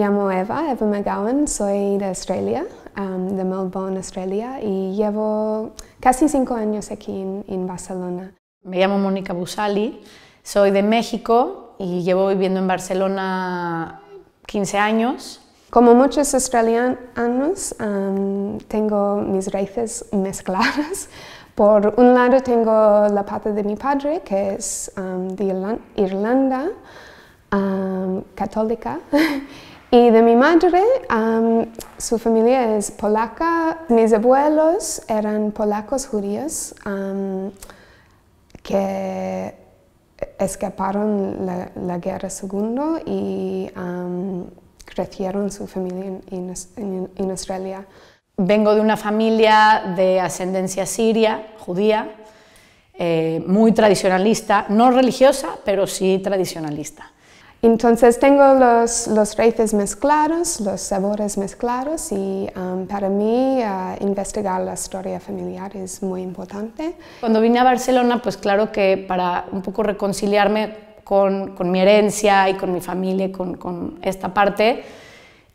Me llamo Eva, Eva McGowan, soy de Australia, um, de Melbourne, Australia, y llevo casi cinco años aquí en, Barcelona. Me llamo Mónica Busali, soy de México y llevo viviendo en Barcelona 15 años. Como muchos australianos, um, tengo mis raíces mezcladas. Por un lado tengo la parte de mi padre, que es um, de Irlanda, católica, Y de mi madre, su familia es polaca. Mis abuelos eran polacos judíos que escaparon la, la, guerra segundo y crecieron su familia en, Australia. Vengo de una familia de ascendencia siria, judía, eh, muy tradicionalista, no religiosa, pero sí tradicionalista. Entonces tengo los, los raíces mezclados, los sabores mezclados y um, para mí uh, investigar la historia familiar es muy importante. Cuando vine a Barcelona, pues claro que para un poco reconciliarme con, con mi herencia y con mi familia, y con, con esta parte,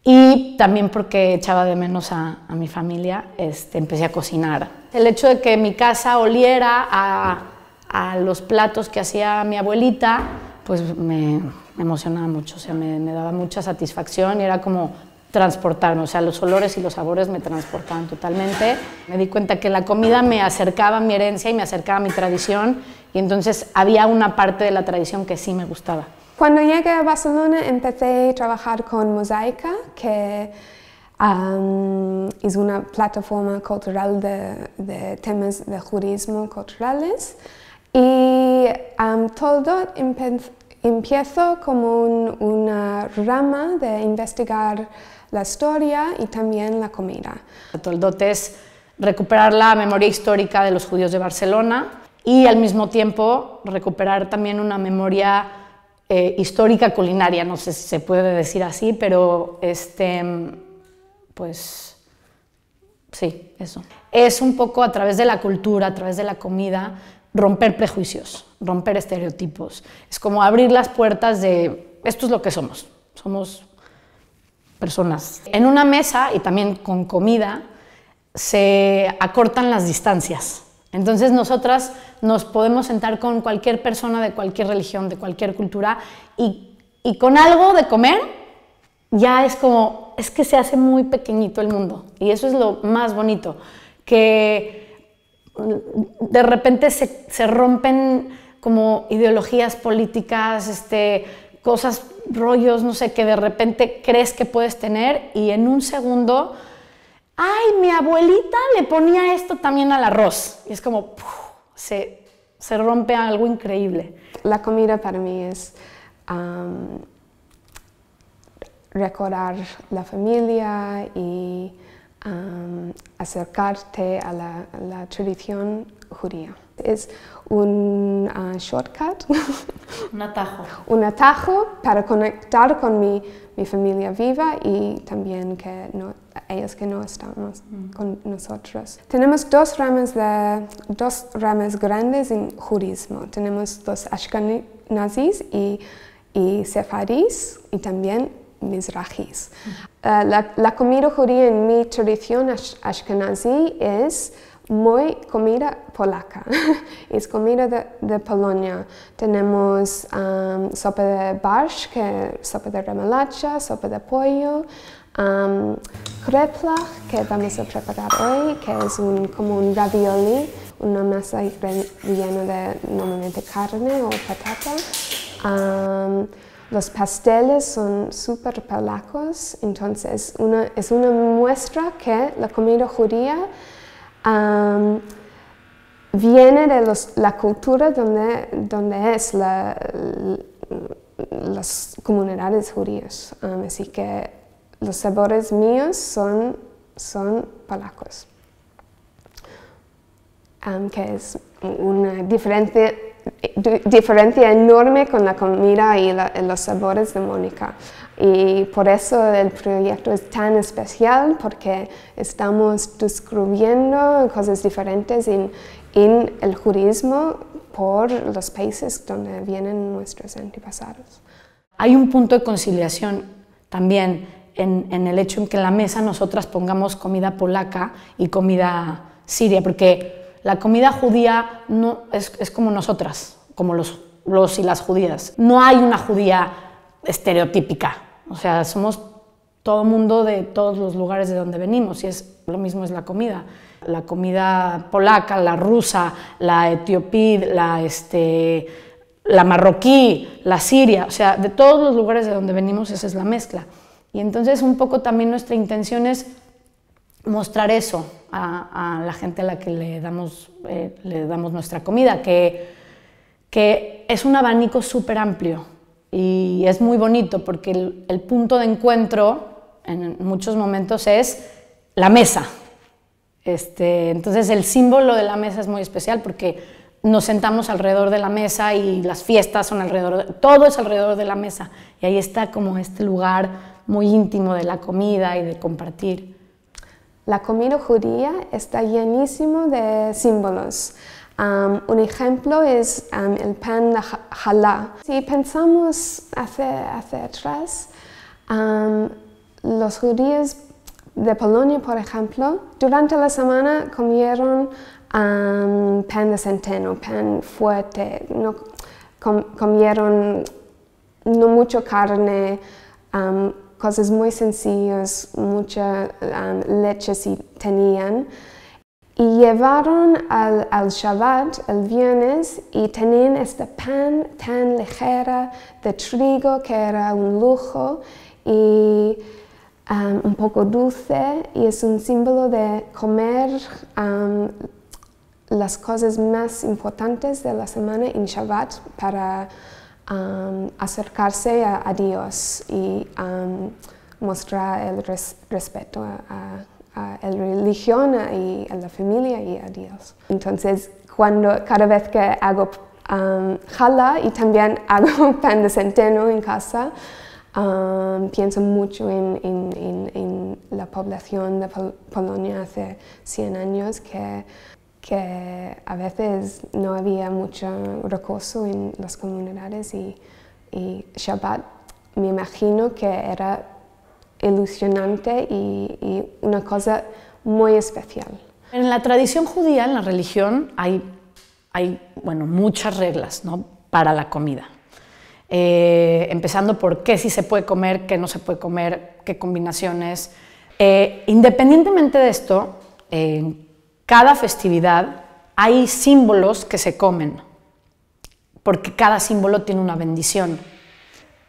y también porque echaba de menos a, a mi familia, este, empecé a cocinar. El hecho de que mi casa oliera a, a los platos que hacía mi abuelita, pues me, me emocionaba mucho, o sea, me, daba mucha satisfacción y era como transportarme, o sea, los olores y los sabores me transportaban totalmente. Me di cuenta que la comida me acercaba a mi herencia y me acercaba a mi tradición y entonces había una parte de la tradición que sí me gustaba. Cuando llegué a Barcelona empecé a trabajar con Mosaica, que es una plataforma cultural de, temas de jurismo culturales y todo impens Empiezo como una rama de investigar la historia y también la comida. el dote es recuperar la memoria histórica de los judíos de Barcelona y al mismo tiempo recuperar también una memoria eh, histórica culinaria, no sé si se puede decir así, pero este, pues sí, eso. Es un poco a través de la cultura, a través de la comida, romper prejuicios, romper estereotipos. Es como abrir las puertas de esto es lo que somos. Somos personas. En una mesa y también con comida se acortan las distancias. Entonces nosotras nos podemos sentar con cualquier persona de cualquier religión, de cualquier cultura y, y con algo de comer ya es como, es que se hace muy pequeñito el mundo. Y eso es lo más bonito, que de repente se, rompen como ideologías políticas, este, cosas, rollos, no sé, que de repente crees que puedes tener y en un segundo, ay, mi abuelita le ponía esto también al arroz. Y es como, se, rompe algo increíble. La comida para mí es recordar la familia y acercarte a la, tradición judía. Es un ah, shortcut, un atajo. un atajo para conectar con mi, mi familia viva y también que no, ellos que no estamos mm. con nosotros. Tenemos dos ramas, de, dos ramas grandes en jurismo. Tenemos dos ashkenazis y, y y también mizrahis. Eh, la, comida judía en mi tradición ashkenazi es muy comida polaca, es comida de, Polonia. Tenemos um, sopa de barsz, sopa de remolacha, sopa de pollo, um, que vamos a preparar hoy, que es como un ravioli, una masa normalmente de carne o patata. Um, los pasteles son súper polacos, entonces es una muestra que la comida judía viene de la cultura donde, donde es la, las comunidades judías. así que los sabores míos son, son polacos, que es una diferente diferencia enorme con la comida y los sabores de Mónica. Y por eso el proyecto es tan especial, porque estamos descubriendo cosas diferentes en, el jurismo por los países donde vienen nuestros antepasados. Hay un punto de conciliación también en, en, el hecho en que en la mesa nosotras pongamos comida polaca y comida siria, porque la comida judía no, es, como nosotras, como los, los y las judías. No hay una judía estereotípica, o sea, somos todo mundo de todos los lugares de donde venimos y es lo mismo es la comida la comida polaca la rusa la etiopí la este la marroquí la siria o sea de todos los lugares de donde venimos esa es la mezcla y entonces un poco también nuestra intención es mostrar eso a, la gente a la que le damos, eh, le damos nuestra comida, que, que es un abanico súper amplio y es muy bonito porque el, punto de encuentro en muchos momentos es la mesa. Este, entonces el símbolo de la mesa es muy especial porque nos sentamos alrededor de la mesa y las fiestas son alrededor, todo es alrededor de la mesa y ahí está como este lugar muy íntimo de la comida y de compartir. La comida judía está llenísimo de símbolos. un ejemplo es el pan de jalá. Si pensamos hacia, atrás, los judíos de Polonia, por ejemplo, durante la semana comieron pan de centeno, pan fuerte, no, comieron no mucho carne, cosas muy sencillas, mucha um, leche si tenían. Y llevaron al, al Shabbat, el viernes, y tenían este pan tan ligera de trigo que era un lujo y um, un poco dulce y es un símbolo de comer um, las cosas más importantes de la semana en Shabbat para acercarse a, Dios y mostrar el respeto a, la religión y a la familia y a Dios. Entonces, cuando, cada vez que hago um, jala y también hago pan de centeno en casa, pienso mucho en, la población de Polonia hace 100 años que que a veces no había mucho recurso en las comunidades y, y Shabbat me imagino que era ilusionante y, una cosa muy especial. En la tradición judía, en la religión, hay, hay bueno, muchas reglas ¿no? para la comida. Eh, empezando por qué sí se puede comer, qué no se puede comer, qué combinaciones. Eh, independientemente de esto, cada festividad hay símbolos que se comen, porque cada símbolo tiene una bendición.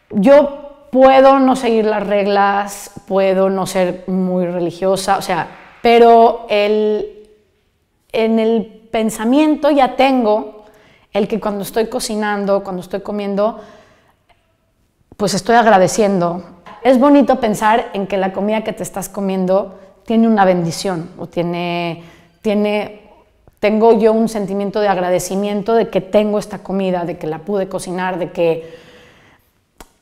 Yo puedo no seguir las reglas, puedo no ser muy religiosa, o sea, pero en el pensamiento ya tengo el que cuando estoy cocinando, cuando estoy comiendo, pues estoy agradeciendo. Es bonito pensar en que la comida que te estás comiendo tiene una bendición o tiene tengo yo un sentimiento de agradecimiento de que tengo esta comida, de que la pude cocinar, de que,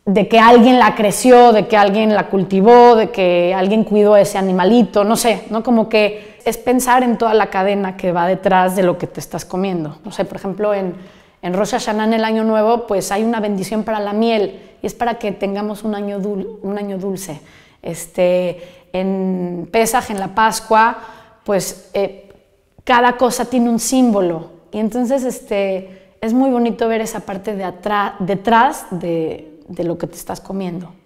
de que alguien la creció, de que alguien la cultivó, de que alguien cuidó a ese animalito, no sé, ¿no? Como que es pensar en toda la cadena que va detrás de lo que te estás comiendo. No sé, por ejemplo, en, en Rosh Hashanah, en el Año Nuevo, pues hay una bendición para la miel y es para que tengamos un año, un año dulce. Este, en Pesaj, en la Pascua, pues... Eh, cada cosa tiene un símbolo. Y entonces este, es muy bonito ver esa parte de detrás de lo que te estás comiendo.